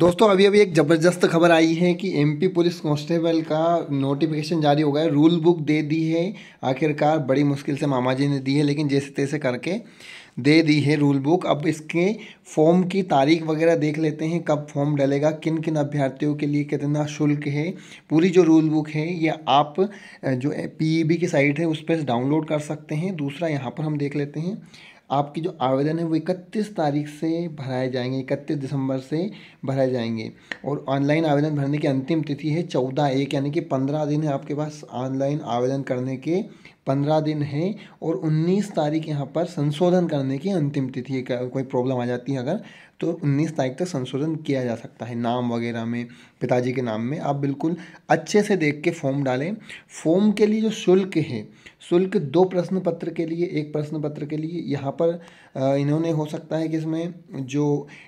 दोस्तों अभी अभी एक ज़बरदस्त खबर आई है कि एमपी पुलिस कांस्टेबल का नोटिफिकेशन जारी हो गया है रूल बुक दे दी है आखिरकार बड़ी मुश्किल से मामा जी ने दी है लेकिन जैसे तैसे करके दे दी है रूल बुक अब इसके फॉर्म की तारीख वगैरह देख लेते हैं कब फॉर्म डलेगा किन किन अभ्यर्थियों के लिए कितना शुल्क है पूरी जो रूल बुक है ये आप जो पी e की साइट है उस पर डाउनलोड कर सकते हैं दूसरा यहाँ पर हम देख लेते हैं आपकी जो आवेदन है वो इकतीस तारीख से भराए जाएंगे इकतीस दिसंबर से भराए जाएंगे और ऑनलाइन आवेदन भरने की अंतिम तिथि है चौदह एक यानी कि पंद्रह दिन है आपके पास ऑनलाइन आवेदन करने के पंद्रह दिन है और उन्नीस तारीख यहाँ पर संशोधन करने की अंतिम तिथि कोई प्रॉब्लम आ जाती है अगर तो उन्नीस तारीख तक संशोधन किया जा सकता है नाम वगैरह में पिताजी के नाम में आप बिल्कुल अच्छे से देख के फॉर्म डालें फॉर्म के लिए जो शुल्क है शुल्क दो प्रश्न पत्र के लिए एक प्रश्न पत्र के लिए यहाँ पर इन्होंने हो सकता है कि इसमें जो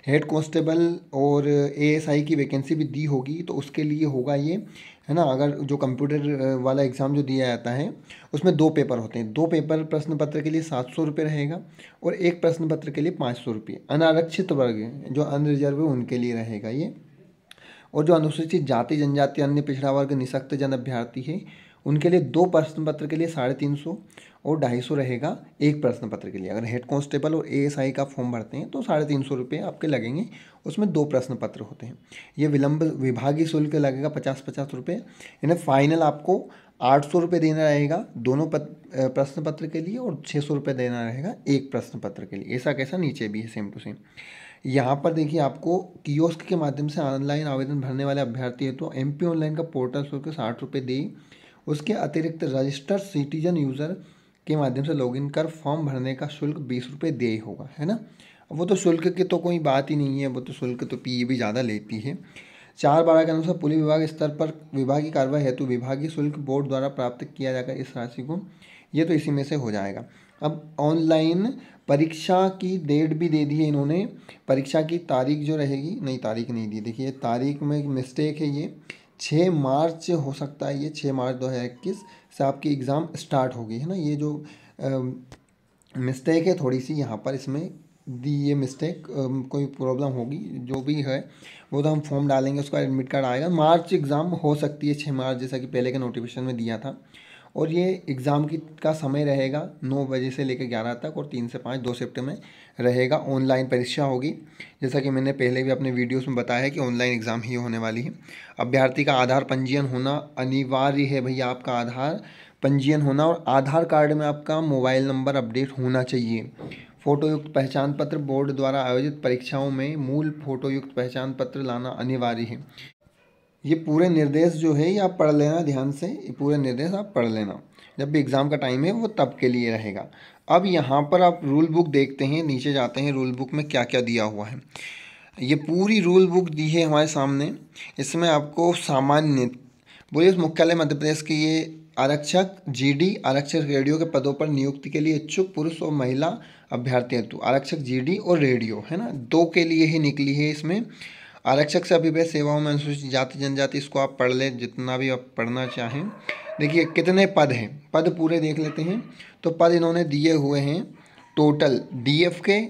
हेड कॉन्स्टेबल और एएसआई की वैकेंसी भी दी होगी तो उसके लिए होगा ये है ना अगर जो कंप्यूटर वाला एग्ज़ाम जो दिया जाता है उसमें दो पेपर होते हैं दो पेपर प्रश्न पत्र के लिए सात सौ रुपये रहेगा और एक प्रश्न पत्र के लिए पाँच सौ रुपये अनारक्षित वर्ग जो अनरिजर्व है उनके लिए रहेगा ये और जो अनुसूचित जाति जनजाति अन्य पिछड़ा वर्ग निशक्त जन अभ्यर्थी है उनके लिए दो प्रश्न पत्र के लिए साढ़े तीन सौ और ढाई सौ रहेगा एक प्रश्न पत्र के लिए अगर हेड कांस्टेबल और एएसआई का फॉर्म भरते हैं तो साढ़े तीन सौ रुपये आपके लगेंगे उसमें दो प्रश्न पत्र होते हैं ये विलंब विभागीय शुल्क लगेगा पचास पचास रुपये यानी फाइनल आपको आठ सौ रुपये देना रहेगा दोनों प्रश्न पत्र के लिए और छः सौ रुपये देना रहेगा एक प्रश्न पत्र के लिए ऐसा कैसा नीचे भी है सेम टू सेम यहाँ पर देखिए आपको कियोस्क के माध्यम से ऑनलाइन आवेदन भरने वाले अभ्यर्थी है तो एम ऑनलाइन का पोर्टल शुल्क साठ रुपये दे उसके अतिरिक्त रजिस्टर्ड सिटीजन यूज़र के माध्यम से लॉगिन कर फॉर्म भरने का शुल्क बीस रुपये दे होगा है ना वो तो शुल्क की तो कोई बात ही नहीं है वो तो शुल्क तो पी भी ज़्यादा लेती है चार बारह के अनुसार पुलिस विभाग स्तर पर विभागीय कार्रवाई हेतु विभागीय शुल्क बोर्ड द्वारा प्राप्त किया जाएगा इस राशि को ये तो इसी में से हो जाएगा अब ऑनलाइन परीक्षा की डेट भी दे दी है इन्होंने परीक्षा की तारीख जो रहेगी नहीं तारीख नहीं दी देखिए तारीख में मिस्टेक है ये छः मार्च हो सकता है ये छः मार्च दो हज़ार इक्कीस से आपकी एग्ज़ाम स्टार्ट होगी है ना ये जो मिस्टेक है थोड़ी सी यहाँ पर इसमें दी ये मिस्टेक कोई प्रॉब्लम होगी जो भी है वो तो हम फॉर्म डालेंगे उसका एडमिट कार्ड आएगा मार्च एग्ज़ाम हो सकती है छः मार्च जैसा कि पहले के नोटिफिकेशन में दिया था और ये एग्ज़ाम की का समय रहेगा नौ बजे से लेकर ग्यारह तक और तीन से पाँच दो शिफ्ट में रहेगा ऑनलाइन परीक्षा होगी जैसा कि मैंने पहले भी अपने वीडियोस में बताया है कि ऑनलाइन एग्ज़ाम ही होने वाली है अभ्यर्थी का आधार पंजीयन होना अनिवार्य है भैया आपका आधार पंजीयन होना और आधार कार्ड में आपका मोबाइल नंबर अपडेट होना चाहिए फ़ोटोयुक्त पहचान पत्र बोर्ड द्वारा आयोजित परीक्षाओं में मूल फ़ोटोयुक्त पहचान पत्र लाना अनिवार्य है ये पूरे निर्देश जो है ये आप पढ़ लेना ध्यान से ये पूरे निर्देश आप पढ़ लेना जब भी एग्ज़ाम का टाइम है वो तब के लिए रहेगा अब यहाँ पर आप रूल बुक देखते हैं नीचे जाते हैं रूल बुक में क्या क्या दिया हुआ है ये पूरी रूल बुक दी है हमारे सामने इसमें आपको सामान्य बोलिए मुख्यालय मध्य प्रदेश के ये आरक्षक जीडी आरक्षक रेडियो के पदों पर नियुक्ति के लिए इच्छुक पुरुष और महिला अभ्यर्थी हेतु आरक्षक जीडी और रेडियो है ना दो के लिए ही निकली है इसमें आरक्षक से अभिव्यय सेवाओं में अनुसूचित जाति जनजाति इसको आप पढ़ लें जितना भी आप पढ़ना चाहें देखिए कितने पद हैं पद पूरे देख लेते हैं तो पद इन्होंने दिए हुए हैं टोटल डीएफ के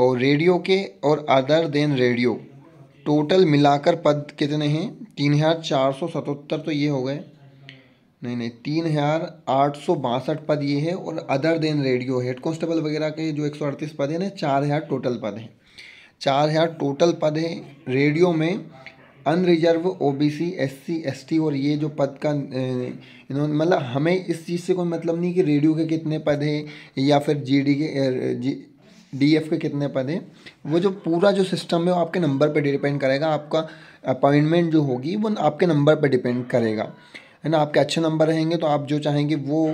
और रेडियो के और अदर देन रेडियो टोटल मिलाकर पद कितने हैं तीन हज़ार चार सौ सतहत्तर तो ये हो गए नहीं नहीं तीन हज़ार आठ सौ बासठ पद ये है और other than radio head constable वगैरह के जो एक सौ अड़तीस पद हैं ना चार हज़ार टोटल पद हैं चार हज़ार टोटल पद हैं रेडियो में अनरिजर्व ओबीसी एससी एसटी और ये जो पद का इन्होंने मतलब हमें इस चीज़ से कोई मतलब नहीं कि रेडियो के कितने पद हैं या फिर जीडी के जी डीएफ के कितने पद हैं वो जो पूरा जो सिस्टम है वो आपके नंबर पे डिपेंड करेगा आपका अपॉइंटमेंट जो होगी वो आपके नंबर पे डिपेंड करेगा है ना आपके अच्छे नंबर रहेंगे तो आप जो चाहेंगे वो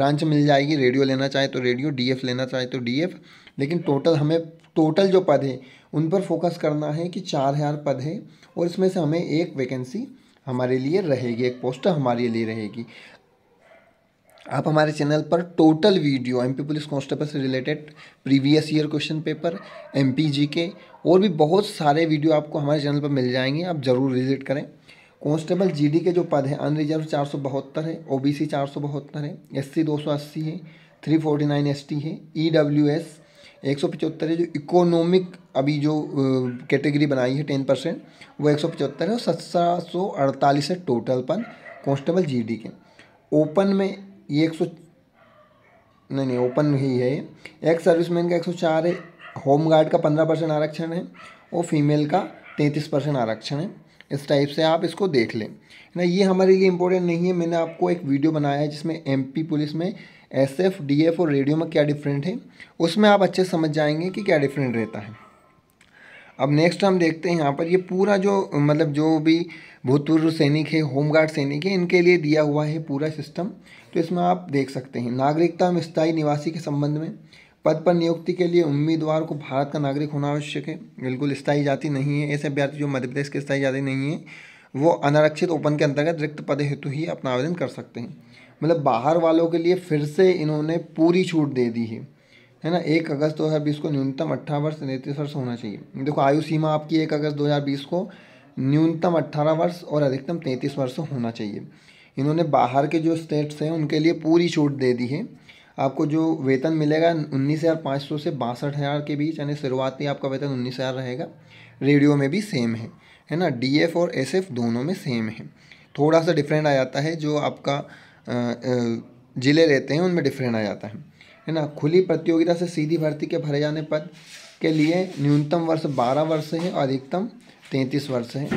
ब्रांच मिल जाएगी रेडियो लेना चाहे तो रेडियो डीएफ लेना चाहे तो डीएफ लेकिन टोटल हमें टोटल जो पद है उन पर फोकस करना है कि चार हज़ार पद है और इसमें से हमें एक वैकेंसी हमारे लिए रहेगी एक पोस्ट हमारे लिए रहेगी आप हमारे चैनल पर total video MP police constable से related previous year question paper MP G K और भी बहुत सारे वीडियो आपको हमारे चैनल पर मिल जाएंगे आप ज़रूर विजिट करें कांस्टेबल जीडी के जो पद हैं अनरिजर्व चार सौ बहत्तर है ओबीसी चार सौ बहत्तर है एससी दो सौ अस्सी है three forty nine S T है ई डब्ल्यू एस एक सौ पचहत्तर है जो इकोनॉमिक अभी जो कैटेगरी बनाई है टेन परसेंट वो एक सौ पचहत्तर है और सत्रह सौ अड़तालीस है टोटल पर कॉन्स्टेबल जीडी के ओपन में ये एक सौ नहीं नहीं ओपन ही है एक सर्विसमैन का एक सौ चार है होम गार्ड का पंद्रह परसेंट आरक्षण है और फीमेल का तैंतीस परसेंट आरक्षण है इस टाइप से आप इसको देख लें ना ये हमारे लिए इम्पोर्टेंट नहीं है मैंने आपको एक वीडियो बनाया है जिसमें एमपी पुलिस में एस एफ डी एफ और रेडियो में क्या डिफरेंट है उसमें आप अच्छे समझ जाएंगे कि क्या डिफरेंट रहता है अब नेक्स्ट हम देखते हैं यहाँ पर ये पूरा जो मतलब जो भी भूतपूर्व सैनिक है होमगार्ड सैनिक है इनके लिए दिया हुआ है पूरा सिस्टम तो इसमें आप देख सकते हैं नागरिकता में स्थायी निवासी के संबंध में पद पर नियुक्ति के लिए उम्मीदवार को भारत का नागरिक होना आवश्यक है बिल्कुल स्थायी जाति नहीं है ऐसे अभ्यर्थी जो मध्य प्रदेश के स्थायी जाति नहीं है वो अनारक्षित ओपन के अंतर्गत रिक्त पद हेतु ही अपना आवेदन कर सकते हैं मतलब बाहर वालों के लिए फिर से इन्होंने पूरी छूट दे दी है है ना एक अगस्त दो हज़ार बीस को न्यूनतम अट्ठारह वर्ष तैंतीस वर्ष होना चाहिए देखो आयु सीमा आपकी एक अगस्त दो हज़ार बीस को न्यूनतम अट्ठारह वर्ष और अधिकतम तैंतीस वर्ष होना चाहिए इन्होंने बाहर के जो स्टेट्स हैं उनके लिए पूरी छूट दे दी है आपको जो वेतन मिलेगा उन्नीस हज़ार पाँच सौ से बासठ हज़ार के बीच यानी शुरुआती आपका वेतन उन्नीस हज़ार रहेगा रेडियो में भी सेम है है ना डीएफ और एसएफ दोनों में सेम है थोड़ा सा डिफरेंट आ जाता है जो आपका ज़िले रहते हैं उनमें डिफरेंट आ जाता है है ना खुली प्रतियोगिता से सीधी भर्ती के भरे जाने पद के लिए न्यूनतम वर्ष बारह वर्ष है और अधिकतम तैंतीस वर्ष है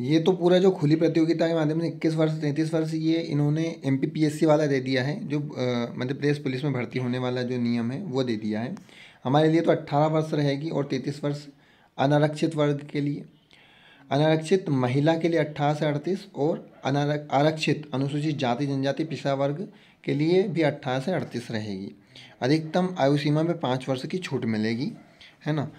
ये तो पूरा जो खुली प्रतियोगिता के माध्यम से इक्कीस वर्ष तैंतीस वर्ष ये इन्होंने एम वाला दे दिया है जो मध्य प्रदेश पुलिस में भर्ती होने वाला जो नियम है वो दे दिया है हमारे लिए तो अट्ठारह वर्ष रहेगी और तैंतीस वर्ष अनारक्षित वर्ग के लिए अनारक्षित महिला के लिए अट्ठारह से अड़तीस और आरक्षित अनुसूचित जाति जनजाति पिछड़ा वर्ग के लिए भी अट्ठारह से अड़तीस रहेगी अधिकतम आयु सीमा में पाँच वर्ष की छूट मिलेगी है ना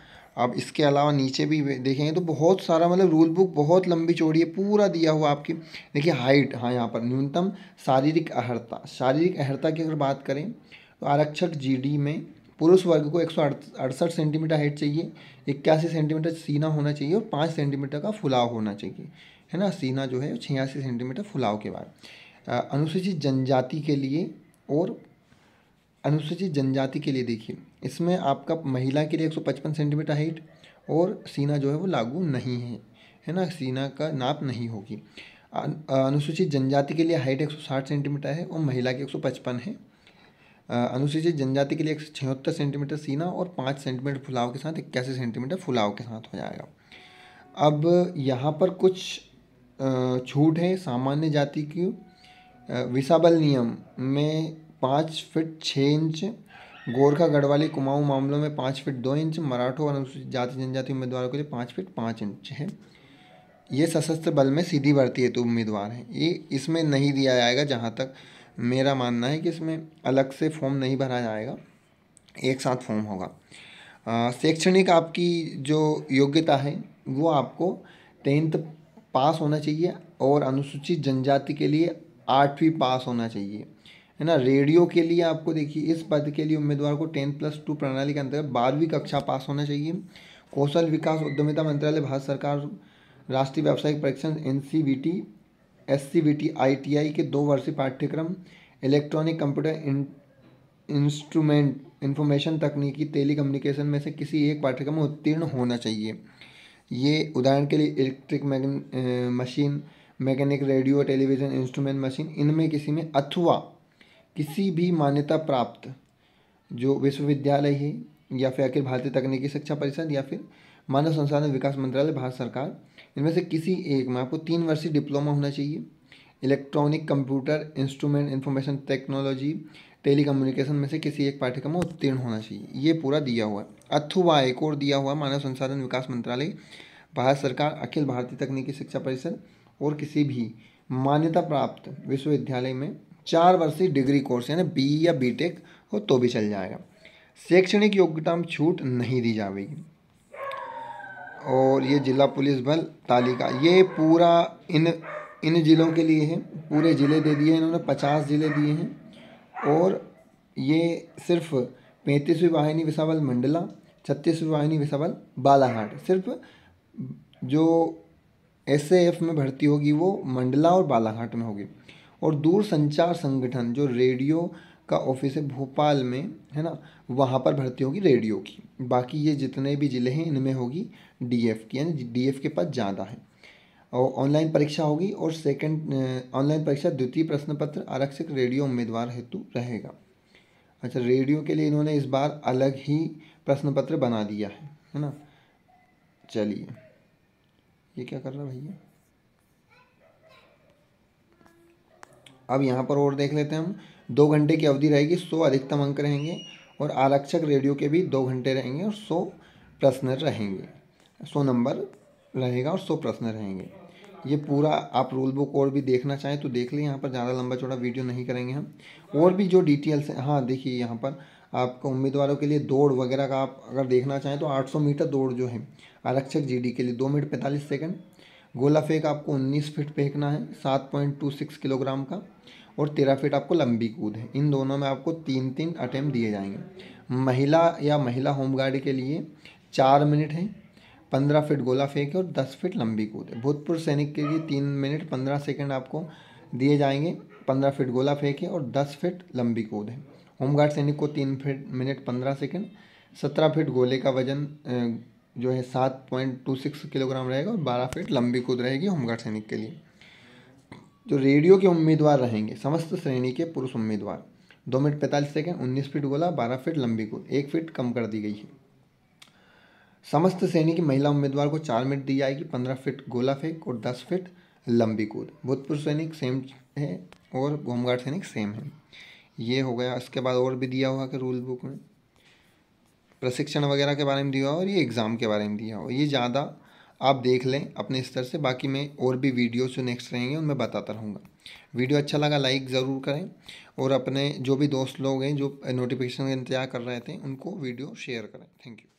अब इसके अलावा नीचे भी देखेंगे तो बहुत सारा मतलब रूल बुक बहुत लंबी चौड़ी है पूरा दिया हुआ आपकी देखिए हाइट हाँ यहाँ पर न्यूनतम शारीरिक अहर्ता शारीरिक अहर्ता की अगर बात करें तो आरक्षक जीडी में पुरुष वर्ग को एक सौ अड़सठ सेंटीमीटर हाइट चाहिए इक्यासी सेंटीमीटर सीना होना चाहिए और पाँच सेंटीमीटर का फुलाव होना चाहिए है ना सीना जो है छियासी सेंटीमीटर फुलाव के बाद अनुसूचित जनजाति के लिए और अनुसूचित जनजाति के लिए देखिए इसमें आपका महिला के लिए 155 सेंटीमीटर हाइट और सीना जो है वो लागू नहीं है है ना सीना का नाप नहीं होगी अनुसूचित जनजाति के लिए हाइट 160 सेंटीमीटर है और महिला की 155 है अनुसूचित जनजाति के लिए एक छिहत्तर सेंटीमीटर सीना और पाँच सेंटीमीटर फुलाव के साथ इक्यासी सेंटीमीटर फुलाव के साथ हो जाएगा अब यहाँ पर कुछ छूट है सामान्य जाति की विसाबल नियम में पाँच फिट छः इंच गोरखा गढ़वाली कुमाऊँ मामलों में पाँच फिट दो इंच मराठों और अनुसूचित जाति जनजाति उम्मीदवारों के लिए पाँच फिट पाँच इंच है ये सशस्त्र बल में सीधी भर्ती हेतु उम्मीदवार हैं ये इसमें नहीं दिया जाएगा जहाँ तक मेरा मानना है कि इसमें अलग से फॉर्म नहीं भरा जाएगा एक साथ फॉर्म होगा शैक्षणिक आपकी जो योग्यता है वो आपको टेंथ पास होना चाहिए और अनुसूचित जनजाति के लिए आठवीं पास होना चाहिए है ना रेडियो के लिए आपको देखिए इस पद के लिए उम्मीदवार को टेंथ प्लस टू प्रणाली के अंतर्गत बारहवीं कक्षा पास होना चाहिए कौशल विकास उद्यमिता मंत्रालय भारत सरकार राष्ट्रीय व्यावसायिक परीक्षण एन एस सी के दो वर्षीय पाठ्यक्रम इलेक्ट्रॉनिक कंप्यूटर इंस्ट्रूमेंट इन्फॉर्मेशन तकनीकी टेली कम्युनिकेशन में से किसी एक पाठ्यक्रम में उत्तीर्ण होना चाहिए ये उदाहरण के लिए electric machine mechanic radio television instrument machine इनमें किसी में अथवा किसी भी मान्यता प्राप्त जो विश्वविद्यालय है या फिर अखिल भारतीय तकनीकी शिक्षा परिषद या फिर मानव संसाधन विकास मंत्रालय भारत सरकार इनमें से किसी एक में आपको तीन वर्षीय डिप्लोमा होना चाहिए electronic computer instrument information technology telecommunication में से किसी एक पाठ्यक्रम में उत्तीर्ण होना चाहिए ये पूरा दिया हुआ है अथवा एक और दिया हुआ मानव संसाधन विकास मंत्रालय भारत सरकार अखिल भारतीय तकनीकी शिक्षा परिषद और किसी भी मान्यता प्राप्त विश्वविद्यालय में चार वर्षीय डिग्री कोर्स यानी बी e या बीटेक हो तो भी चल जाएगा शैक्षणिक योग्यता में छूट नहीं दी जाएगी और ये जिला पुलिस बल तालिका ये पूरा इन इन ज़िलों के लिए है पूरे ज़िले दे दिए इन्होंने पचास ज़िले दिए हैं और ये सिर्फ पैंतीसवीं वाहिनी विसावल मंडला छत्तीसवीं वाहिनी विसावल बालाघाट सिर्फ जो एस में भर्ती होगी वो मंडला और बालाघाट में होगी और दूर संचार संगठन जो रेडियो का ऑफिस है भोपाल में है ना वहाँ पर भर्ती होगी रेडियो की बाकी ये जितने भी ज़िले हैं इनमें होगी डीएफ की यानी डीएफ के पास ज़्यादा है और ऑनलाइन परीक्षा होगी और सेकंड ऑनलाइन परीक्षा द्वितीय प्रश्न पत्र आरक्षक रेडियो उम्मीदवार हेतु रहेगा अच्छा रेडियो के लिए इन्होंने इस बार अलग ही प्रश्न पत्र बना दिया है है ना चलिए ये क्या कर रहा भैया अब यहाँ पर और देख लेते हैं हम दो घंटे की अवधि रहेगी सौ अधिकतम अंक रहेंगे और आरक्षक रेडियो के भी दो घंटे रहेंगे और सौ प्रश्न रहेंगे सौ नंबर रहेगा और सौ प्रश्न रहेंगे ये पूरा आप रूल बुक और भी देखना चाहें तो देख लें यहाँ पर ज़्यादा लंबा चौड़ा वीडियो नहीं करेंगे हम और भी जो डिटेल्स हैं हाँ देखिए यहाँ पर आपको उम्मीदवारों के लिए दौड़ वगैरह का आप अगर देखना चाहें तो 800 मीटर दौड़ जो है आरक्षक जीडी के लिए दो मिनट पैंतालीस सेकंड गोला फेंक आपको 19 फीट फेंकना है 7.26 किलोग्राम का और तेरह फीट आपको लंबी कूद है इन दोनों में आपको तीन तीन अटैम्प्ट दिए जाएंगे महिला या महिला होमगार्ड के लिए चार मिनट है पंद्रह फीट गोला फेंक है और दस फीट लंबी कूद है भूतपूर्व सैनिक के लिए तीन मिनट पंद्रह सेकेंड आपको दिए जाएंगे पंद्रह फीट गोला फेंक है और दस फीट लंबी कूद है होमगार्ड सैनिक को तीन फीट मिनट पंद्रह सेकेंड सत्रह फीट गोले का वजन जो है सात पॉइंट टू सिक्स किलोग्राम रहेगा और बारह फीट लंबी कूद रहेगी होमगार्ड सैनिक के लिए जो रेडियो के उम्मीदवार रहेंगे समस्त श्रेणी के पुरुष उम्मीदवार दो मिनट पैंतालीस सेकेंड उन्नीस फीट गोला बारह फीट लंबी कूद एक फीट कम कर दी गई है समस्त श्रेणी की महिला उम्मीदवार को चार मिनट दी जाएगी पंद्रह फीट गोला फेंक और दस फीट लंबी कूद भूतपुर सैनिक सेम है और होमगार्ड सैनिक सेम है ये हो गया इसके बाद और भी दिया हुआ कि रूल बुक में प्रशिक्षण वगैरह के बारे में दिया हुआ और ये एग्ज़ाम के बारे में दिया हुआ ये ज़्यादा आप देख लें अपने स्तर से बाकी मैं और भी वीडियोस जो नेक्स्ट रहेंगे उनमें बताता रहूँगा वीडियो अच्छा लगा लाइक ज़रूर करें और अपने जो भी दोस्त लोग हैं जो नोटिफिकेशन का इंतजार कर रहे थे उनको वीडियो शेयर करें थैंक यू